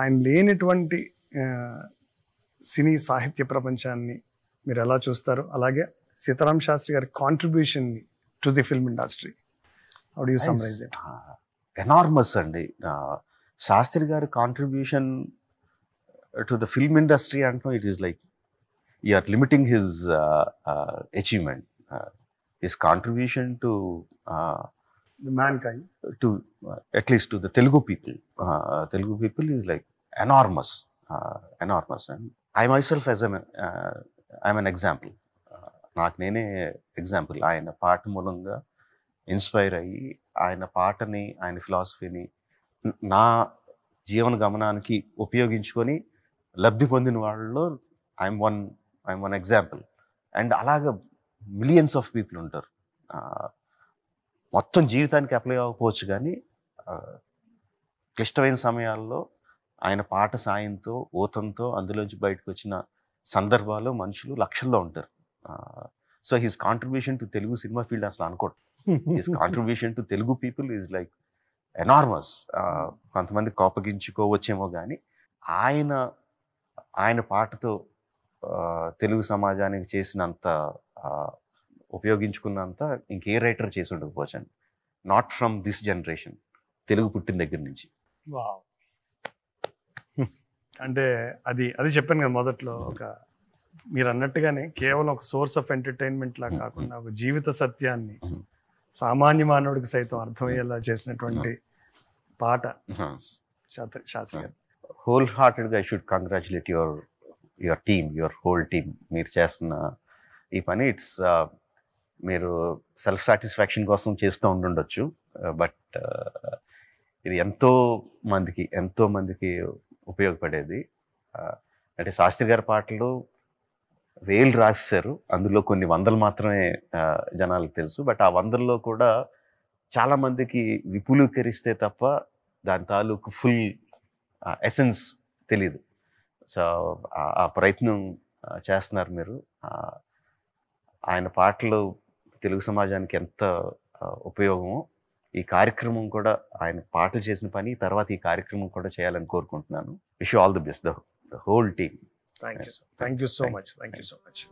ఆయన లేనిటువంటి సినీ సాహిత్య ప్రపంచాన్ని మీరు ఎలా చూస్తారు అలాగే సీతారాం శాస్త్రి గారి కాంట్రిబ్యూషన్ని to the film industry how you summarize it enormous అండి శాస్త్రి గారి contribution to the film industry అంటే it is like you are limiting his achievement his contribution to mankind to uh, at least to the Telugu people. Uh, Telugu people is like enormous, uh, enormous. And I myself as an uh, I'm an example. నాకు నేనే example ఆయన పాట మూలంగా inspire అయ్యి ఆయన పాటని ఆయన ఫిలాసఫీని నా జీవన గమనానికి ఉపయోగించుకొని లబ్ధి పొందిన వాళ్ళలో I'm one I'm one example and అలాగ మిలియన్స్ ఆఫ్ పీపుల్ ఉంటారు మొత్తం జీవితానికి అప్లై అవ్వకపోవచ్చు కానీ క్లిష్టమైన సమయాల్లో ఆయన పాట సాయంతో ఊతంతో అందులోంచి బయటకు వచ్చిన సందర్భాలు మనుషులు లక్షల్లో ఉంటారు so his contribution to Telugu cinema field అసలు అనుకోడు his contribution to Telugu people is like enormous కొంతమంది కోపగించుకోవచ్చేమో కానీ ఆయన ఆయన పాటతో తెలుగు సమాజానికి చేసినంత ఉపయోగించుకున్నంత ఇంకే రైటర్ చేసి ఉండకపోవచ్చు not from this generation Telugu పుట్టిన దగ్గర నుంచి అంటే అది అది చెప్పాను కదా మొదట్లో ఒక మీరు అన్నట్టుగానే కేవలం ఒక సోర్స్ ఆఫ్ ఎంటర్టైన్మెంట్ లా కాకుండా ఒక జీవిత సత్యాన్ని సామాన్య మానవుడికి సైతం అర్థమయ్యేలా చేసినటువంటి పాట శాస్త్రి హోల్ హార్టెడ్గా I should congratulate your your team your whole team మీరు చేస్తున్న ఈ పని ఇట్స్ మీరు సెల్ఫ్ సాటిస్ఫాక్షన్ కోసం చేస్తూ ఉండుండొచ్చు బట్ uh, uh, ఇది ఎంతో మందికి ఎంతో మందికి ఉపయోగపడేది uh, అంటే శాస్త్రి గారి పాటలు వేలు రాశారు అందులో కొన్ని వందలు మాత్రమే జనాలకు తెలుసు బట్ ఆ వందల్లో కూడా చాలామందికి విపులీకరిస్తే తప్ప దాని తాలూకు ఫుల్ ఎసెన్స్ తెలీదు సో ఆ ప్రయత్నం చేస్తున్నారు మీరు ఆయన పాటలు తెలుగు సమాజానికి ఎంత ఉపయోగమో ఈ కార్యక్రమం కూడా ఆయన పాటలు చేసిన పని తర్వాత ఈ కార్యక్రమం కూడా చేయాలని కోరుకుంటున్నాను wish all the best the whole team thank you thank you so much thank you so much